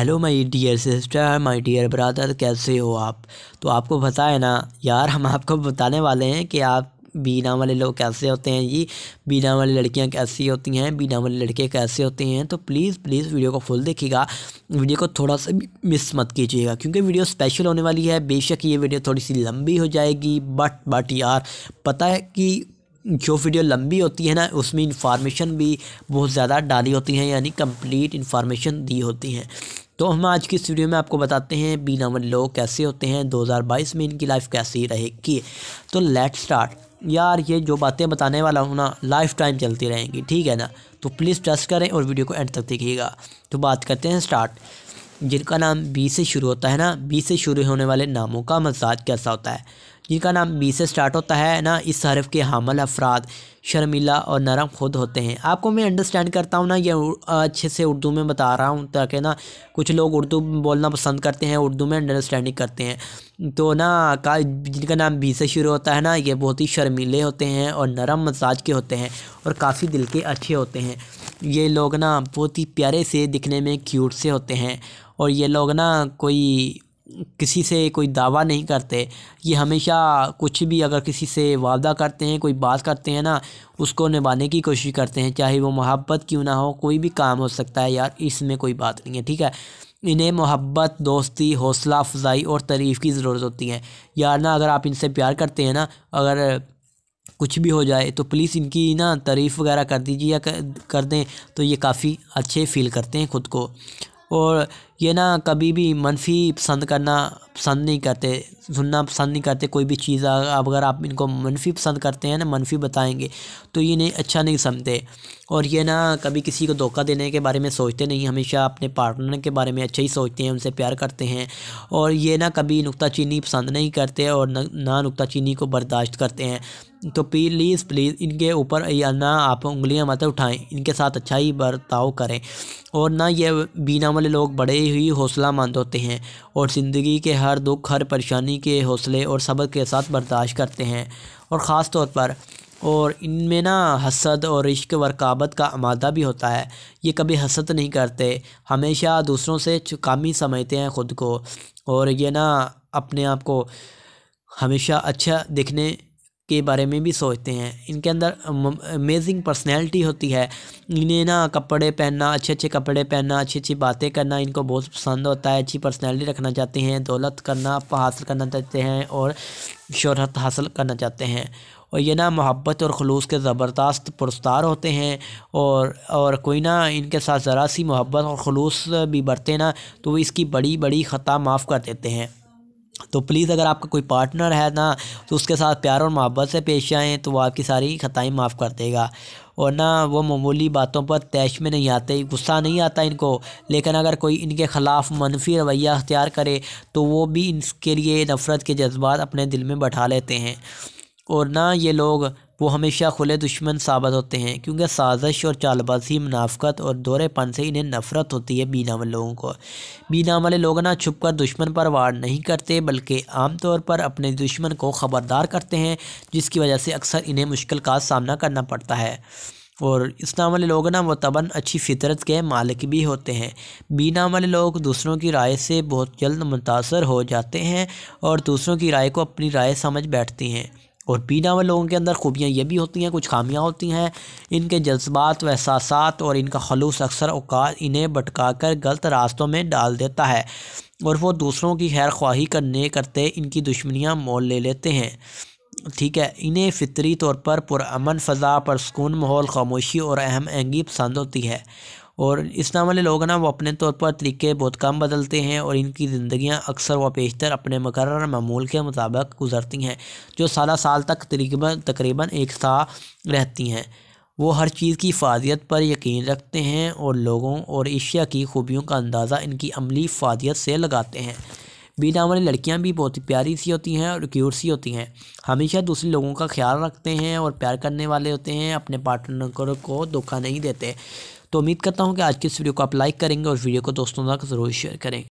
hello my dear sister my dear brother कैसे हो आप तो आपको पता है ना यार हम आपको बताने वाले हैं कि आप बीना वाले लोग कैसे होते हैं जी बीना वाली लड़कियां कैसी होती हैं बीना वाले लड़के कैसे होते हैं तो प्लीज़ प्लीज़ वीडियो को फुल देखिएगा वीडियो को थोड़ा सा मिस मत कीजिएगा क्योंकि वीडियो स्पेशल होने वाली है बेशक ये वीडियो थोड़ी सी लंबी हो जाएगी बट बट यार पता है कि जो वीडियो लंबी होती है ना उसमें इन्फॉर्मेशन भी बहुत ज़्यादा डाली होती है यानी कंप्लीट इन्फॉर्मेशन दी होती हैं तो हम आज की इस वीडियो में आपको बताते हैं बी नंबर लोग कैसे होते हैं 2022 में इनकी लाइफ कैसी रहेगी तो लेट स्टार्ट यार ये जो बातें बताने वाला हूँ ना लाइफ टाइम चलती रहेंगी ठीक है ना तो प्लीज़ ट्रस्ट करें और वीडियो को एंड तक देखिएगा तो बात करते हैं स्टार्ट जिनका नाम बी से शुरू होता है ना बी से शुरू होने वाले नामों का मजाज कैसा होता है जिनका नाम बी से स्टार्ट होता है ना इस हरफ के हामल अफराद शर्मिला और नरम खुद होते हैं आपको मैं अंडरस्टैंड करता हूँ ना ये अच्छे से उर्दू में बता रहा हूँ ताकि ना कुछ लोग उर्दू बोलना पसंद करते हैं उर्दू में अंडरस्टैंडिंग करते हैं तो ना का जिनका नाम बी से शुरू होता है ना ये बहुत ही शर्मीले होते हैं और नरम मजाज के होते हैं और काफ़ी दिल के अच्छे होते हैं ये लोग ना बहुत ही प्यारे से दिखने में क्यूट से होते हैं और ये लोग ना कोई किसी से कोई दावा नहीं करते ये हमेशा कुछ भी अगर किसी से वादा करते हैं कोई बात करते हैं ना उसको निभाने की कोशिश करते हैं चाहे वो मोहब्बत क्यों ना हो कोई भी काम हो सकता है यार इसमें कोई बात नहीं है ठीक है इन्हें मोहब्बत दोस्ती हौसला अफजाई और तारीफ़ की ज़रूरत होती है यार ना अगर आप इनसे प्यार करते हैं ना अगर कुछ भी हो जाए तो प्लीज़ इनकी ना तारीफ़ वगैरह कर दीजिए या कर दें तो ये काफ़ी अच्छे फील करते हैं ख़ुद को और ये ना कभी भी मनफी पसंद करना पसंद नहीं करते सुनना पसंद नहीं करते कोई भी चीज़ अब अगर आप इनको मनफी पसंद करते हैं ना मनफी बताएंगे तो ये नहीं अच्छा नहीं समझते और ये ना कभी किसी को धोखा देने के बारे में सोचते नहीं हमेशा अपने पार्टनर के बारे में अच्छा ही सोचते हैं उनसे प्यार करते हैं और ये ना कभी नुकता चीनी पसंद नहीं करते और ना नुकता चीनी को बर्दाश्त करते हैं तो प्लीज़ प्लीज़ इनके ऊपर ना आप उंगलियां मत उठाएं इनके साथ अच्छा ही बर्ताव करें और ना ये बीना वाले लोग बड़े ही मंद होते हैं और ज़िंदगी के हर दुख हर परेशानी के हौसले और सबक के साथ बर्दाश्त करते हैं और ख़ास तौर पर और इनमें ना हसद और इश्क व रकाबत का अमादा भी होता है ये कभी हसद नहीं करते हमेशा दूसरों से कामी समझते हैं ख़ुद को और ये ना अपने आप को हमेशा अच्छा दिखने के बारे में भी सोचते हैं इनके अंदर अमेजिंग पर्सनैलिटी होती है इन्हें ना कपड़े पहनना अच्छे अच्छे कपड़े पहनना अच्छी अच्छी बातें करना इनको बहुत पसंद होता है अच्छी पर्सनैलिटी रखना चाहते हैं दौलत करना हासिल करना चाहते हैं और शहरत हासिल करना चाहते हैं और ये ना मोहब्बत और खलूस के ज़बरदस्त पुरस्तार होते हैं और और कोई ना इनके साथ ज़रा सी मोहब्बत और खलूस भी बरते ना तो इसकी बड़ी बड़ी ख़ता माफ़ कर देते हैं तो प्लीज़ अगर आपका कोई पार्टनर है ना तो उसके साथ प्यार और मोहब्बत से पेश आएँ तो वो आपकी सारी ख़तें माफ़ कर देगा और ना वो मामूली बातों पर तैश में नहीं आते गुस्सा नहीं आता इनको लेकिन अगर कोई इनके ख़िलाफ़ मनफी रवैया अख्तियार करे तो वो भी इनके लिए नफ़रत के जज्बात अपने दिल में बैठा लेते हैं और ना ये लोग वो हमेशा खुले दुश्मन साबित होते हैं क्योंकि साजिश और चालबाजी मुनाफ़त और दौरेपन से इन्हें नफ़रत होती है बीना वाले लोगों को बीना वाले लोग ना छुप कर दुश्मन पर वार नहीं करते बल्कि आमतौर पर अपने दुश्मन को ख़बरदार करते हैं जिसकी वजह से अक्सर इन्हें मुश्किल का सामना करना पड़ता है और इस्लाम वाले लोग ना मतबन अच्छी फितरत के मालिक भी होते हैं बीना वाले लोग दूसरों की राय से बहुत जल्द मुतासर हो जाते हैं और दूसरों की राय को अपनी राय समझ बैठती हैं और पीना वाले लोगों के अंदर खूबियाँ ये भी होती हैं कुछ खामियाँ होती हैं इनके जज्बात व एहसास और इनका खलूस अक्सर अवकात इन्हें भटका कर गलत रास्तों में डाल देता है और वो दूसरों की खैर ख्वाही करने करते इनकी दुश्मनियाँ मोल ले लेते हैं ठीक है इन्हें फितरी तौर पर पुरमन फ़ज़ा पर सुकून माहौल खामोशी और अहम आहंगी पसंद होती है और इस्लाम वाले लोग ना वो अपने तौर पर तरीके बहुत कम बदलते हैं और इनकी ज़िंदियाँ अक्सर व पेशतर अपने मकर मामूल के मुताबिक गुजरती हैं जो साल साल तक तकरीबन तकरीबन एक सा रहती हैं वो हर चीज़ की फादियत पर यकीन रखते हैं और लोगों और एशिया की खूबियों का अंदाज़ा इनकी अमली फादियत से लगाते हैं बीना वाली लड़कियाँ भी बहुत प्यारी सी होती हैं और क्यूट सी होती हैं हमेशा दूसरे लोगों का ख्याल रखते हैं और प्यार करने वाले होते हैं अपने पार्टनर को धोखा नहीं देते तो उम्मीद करता हूँ कि आज की इस वीडियो को आप लाइक करेंगे और वीडियो को दोस्तों तक ज़रूर शेयर करें